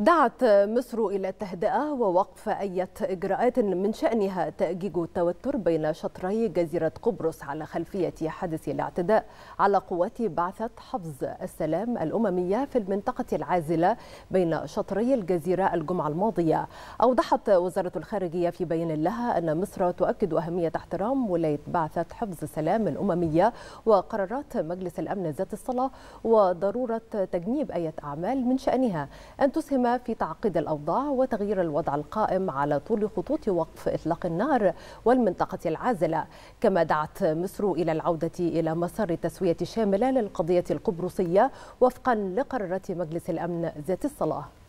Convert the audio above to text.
دعت مصر إلى التهدئة ووقف أي إجراءات من شأنها تأجيج التوتر بين شطري جزيرة قبرص على خلفية حادث الاعتداء على قوات بعثة حفظ السلام الأممية في المنطقة العازلة بين شطري الجزيرة الجمعة الماضية أوضحت وزارة الخارجية في بيان لها أن مصر تؤكد أهمية احترام ولاية بعثة حفظ السلام الأممية وقرارات مجلس الأمن ذات الصلاة وضرورة تجنيب أي أعمال من شأنها أن تسهم في تعقيد الأوضاع وتغيير الوضع القائم على طول خطوط وقف إطلاق النار والمنطقة العازلة كما دعت مصر إلى العودة إلى مسار التسوية الشاملة للقضية القبرصية وفقا لقرارات مجلس الأمن ذات الصلاة